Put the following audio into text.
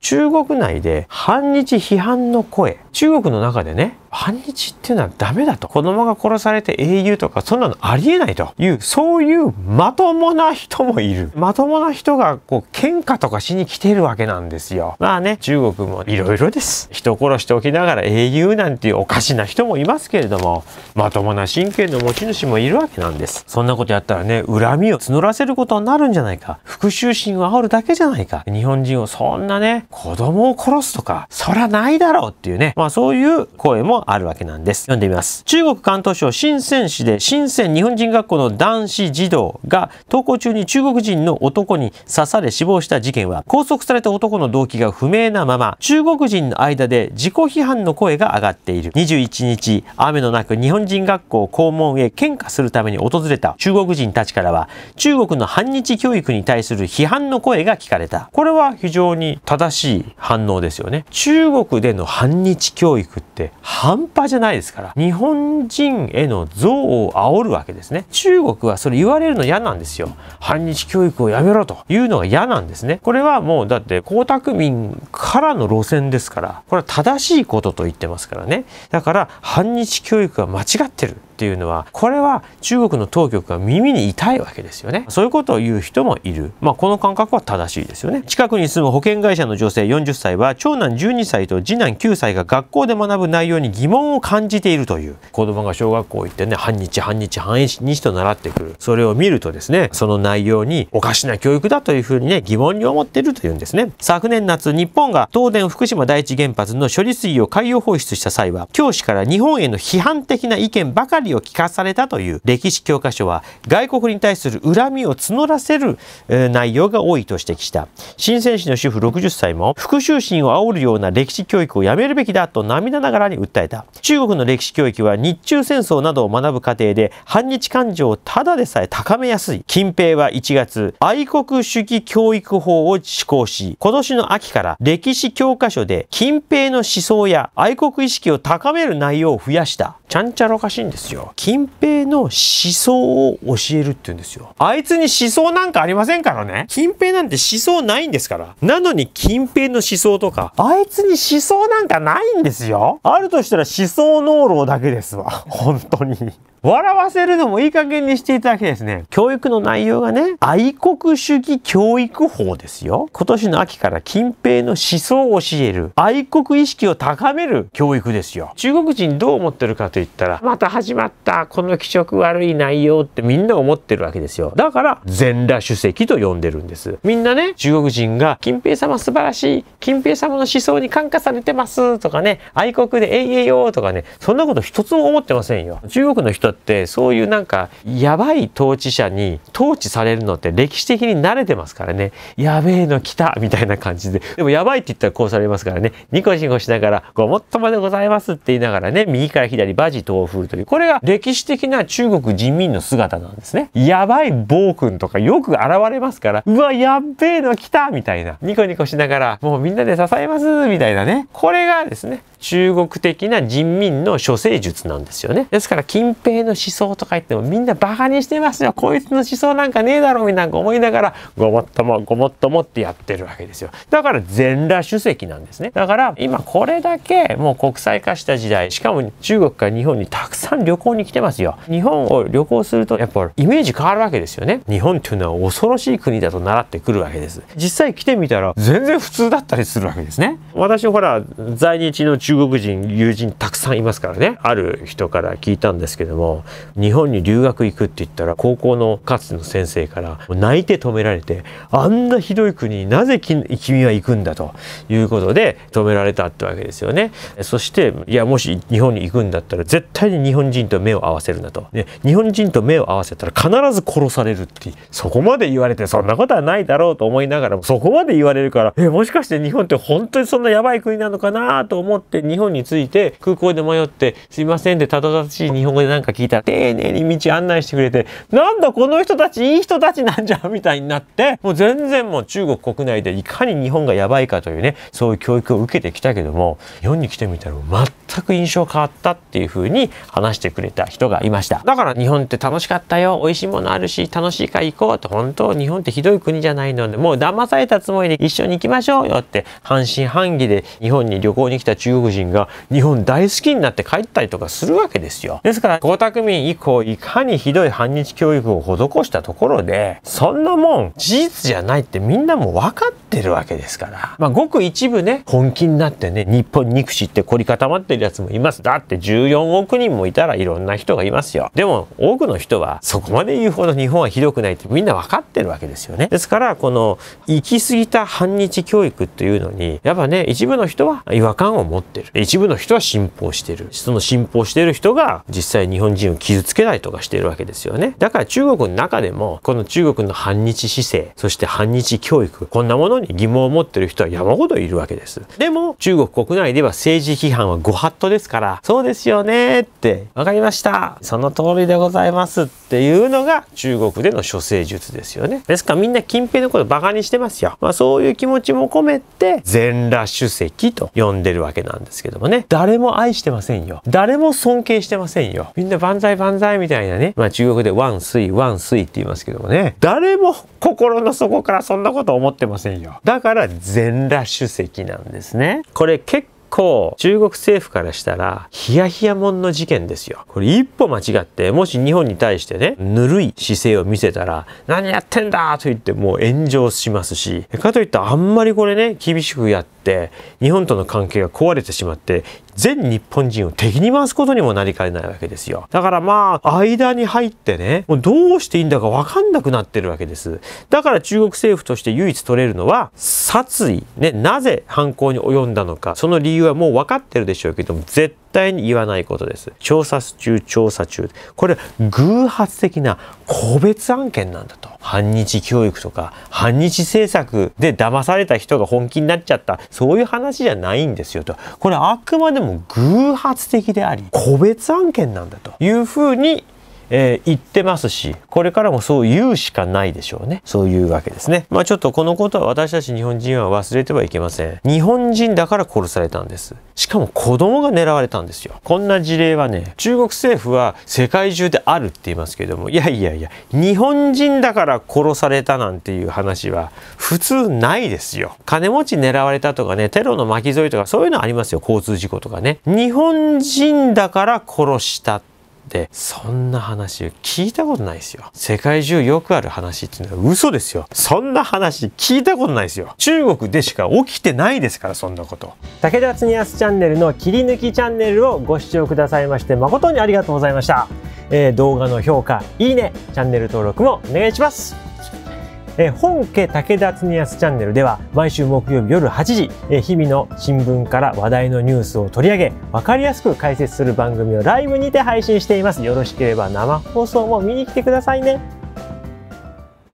中国内で反日批判の声中国の中でね、反日っていうのはダメだと。子供が殺されて英雄とかそんなのありえないという、そういうまともな人もいる。まともな人がこう喧嘩とかしに来てるわけなんですよ。まあね、中国もいろいろです。人殺しておきながら英雄なんていうおかしな人もいますけれども、まともな神経の持ち主もいるわけなんです。そんなことやったらね、恨みを募らせることになるんじゃないか。復讐心を煽るだけじゃないか。日本人をそんなね、子供を殺すとか、そらないだろうっていうね、まあそういう声もあるわけなんです。読んでみます。中国広東省深セン市で深セン日本人学校の男子児童が登校中に中国人の男に刺され死亡した事件は拘束された男の動機が不明なまま中国人の間で自己批判の声が上がっている。21日、雨の中日本人学校校門へ喧嘩するために訪れた中国人たちからは中国の反日教育に対する批判の声が聞かれた。これは非常に正しい反応ですよね。中国での反日子教育って半端じゃないですから、日本人への憎悪を煽るわけですね。中国はそれ言われるの嫌なんですよ。反日教育をやめろというのが嫌なんですね。これはもうだって江沢民からの路線ですから、これは正しいことと言ってますからね。だから反日教育は間違ってる。っていうのはこれは中国の当局が耳に痛いわけですよねそういうことを言う人もいるまあこの感覚は正しいですよね近くに住む保険会社の女性40歳は長男12歳と次男9歳が学校で学ぶ内容に疑問を感じているという子供が小学校行ってね半日半日半日と習ってくるそれを見るとですねその内容におかしな教育だというふうにね疑問に思っているというんですね昨年夏日本が東電福島第一原発の処理水を海洋放出した際は教師から日本への批判的な意見ばかりを聞かされたという歴史教科書は外国に対する恨みを募らせる、え内容が多いと指摘した新選市の主婦60歳も復讐心を煽るような歴史教育をやめるべきだと涙ながらに訴えた中国の歴史教育は日中戦争などを学ぶ過程で反日感情をただでさえ高めやすい近平は1月愛国主義教育法を施行し今年の秋から歴史教科書で近平の思想や愛国意識を高める内容を増やしたちゃんちゃらおかしいんですよ。金平の思想を教えるって言うんですよ。あいつに思想なんかありませんからね。金平なんて思想ないんですから。なのに金平の思想とか、あいつに思想なんかないんですよ。あるとしたら思想濃炉だけですわ。本当に。笑わせるのもいい加減にしていただきですね、教育の内容がね、愛国主義教育法ですよ。今年の秋から近平の思想を教える、愛国意識を高める教育ですよ。中国人どう思ってるかといったら、また始まった、この気色悪い内容ってみんな思ってるわけですよ。だから、全裸主席と呼んでるんです。みんなね、中国人が、近平様素晴らしい、近平様の思想に感化されてますとかね、愛国でえいえいよとかね、そんなこと一つも思ってませんよ。中国の人人ってそういうなんかやばい統治者に統治されるのって歴史的に慣れてますからねやべえの来たみたいな感じででもやばいって言ったらこうされますからねニコニコしながら「ごもっともでございます」って言いながらね右から左バジ東風というこれが歴史的な中国人民の姿なんですねやばい暴君とかよく現れますからうわやっべえの来たみたいなニコニコしながらもうみんなで支えますみたいなねこれがですね中国的な人民の処世術なんですよね。ですから近平の思想とか言ってもみんなバカにしてますよ。こいつの思想なんかねえだろうみたいな思いながらごもっともごもっともってやってるわけですよ。だから全裸主席なんですね。だから今これだけもう国際化した時代、しかも中国から日本にたくさん旅行に来てますよ。日本を旅行するとやっぱイメージ変わるわけですよね。日本っていうのは恐ろしい国だと習ってくるわけです。実際来てみたら全然普通だったりするわけですね。私ほら在日の中中国人友人たくさんいますからねある人から聞いたんですけども日本に留学行くって言ったら高校のかつての先生から泣いて止められてあんなひどい国になぜ君は行くんだということで止められたってわけですよね。そしていやもし日本に行くんだったら絶対に日本人と目を合わせるんだと、ね、日本人と目を合わせたら必ず殺されるってそこまで言われてそんなことはないだろうと思いながらそこまで言われるからえもしかして日本って本当にそんなやばい国なのかなと思って日本に着いて、空港で迷って、すいませんってたどたどしい日本語でなんか聞いたら、丁寧に道案内してくれて、なんだこの人たちいい人たちなんじゃみたいになって、もう全然もう中国国内でいかに日本がやばいかというね、そういう教育を受けてきたけども、日本に来てみたら全く印象変わったっていう風に話してくれた人がいました。だから日本って楽しかったよ、美味しいものあるし、楽しいから行こうって、本当日本ってひどい国じゃないので、もう騙されたつもりで一緒に行きましょうよって、半信半疑で日本に旅行に来た中国国人が日本大好きになって帰ったりとかするわけですよ。ですから江沢民以降いかにひどい反日教育を施したところでそんなもん事実じゃないってみんなも分かってるわけですから、まあ、ごく一部ね本気になってね日本憎しって凝り固まってるやつもいますだって14億人もいたらいろんな人がいますよでも多くの人はそこまで言うほど日本はひどくないってみんな分かってるわけですよねですからこの行き過ぎた反日教育というのにやっぱね一部の人は違和感を持っててる。一部の人は信奉してる。その信奉してる人が実際日本人を傷つけないとかしてるわけですよね。だから中国の中でも、この中国の反日姿勢、そして反日教育、こんなものに疑問を持ってる人は山ほどいるわけです。でも、中国国内では政治批判はご法度ですから、そうですよねって、わかりました。その通りでございますっていうのが中国での処世術ですよね。ですからみんな近平のことバカにしてますよ。まあそういう気持ちも込めて、全裸主席と呼んでるわけなんです。ですけどもね、誰も愛してませんよ。誰も尊敬してませんよ。みんな万歳万歳みたいなね、まあ中国でワンスイワンスイって言いますけどもね、誰も心の底からそんなこと思ってませんよ。だから全裸主席なんですね。これ結構中国政府からしたらヒヤヒヤもんの事件ですよ。これ一歩間違ってもし日本に対してねぬるい姿勢を見せたら何やってんだと言ってもう炎上しますしかといってあんまりこれね厳しくやってして日本との関係が壊れてしまって全日本人を敵に回すことにもなりかねないわけですよだからまあ間に入ってねもうどうしていいんだか分かんなくなってるわけですだから中国政府として唯一取れるのは殺意ねなぜ犯行に及んだのかその理由はもう分かってるでしょうけども絶対に言わないことです。調査中、調査中。これ、偶発的な個別案件なんだと。反日教育とか、反日政策で騙された人が本気になっちゃった、そういう話じゃないんですよと。これ、あくまでも偶発的であり、個別案件なんだというふうにえー、言ってますし、これからもそう言うしかないでしょうね。そういうわけですね。まあちょっとこのことは私たち日本人は忘れてはいけません。日本人だから殺されたんです。しかも子供が狙われたんですよ。こんな事例はね、中国政府は世界中であるって言いますけれども、いやいやいや、日本人だから殺されたなんていう話は普通ないですよ。金持ち狙われたとかね、テロの巻き添えとかそういうのありますよ。交通事故とかね。日本人だから殺したでそんな話聞いたことないですよ世界中よくある話っていうのは嘘ですよそんな話聞いたことないですよ中国でしか起きてないですからそんなこと武田恒康チャンネルの切り抜きチャンネルをご視聴くださいまして誠にありがとうございました、えー、動画の評価いいねチャンネル登録もお願いしますえ本家武田恒すチャンネルでは毎週木曜日夜8時、え日々の新聞から話題のニュースを取り上げ分かりやすく解説する番組をライブにて配信していますよろしければ生放送も見に来てくださいね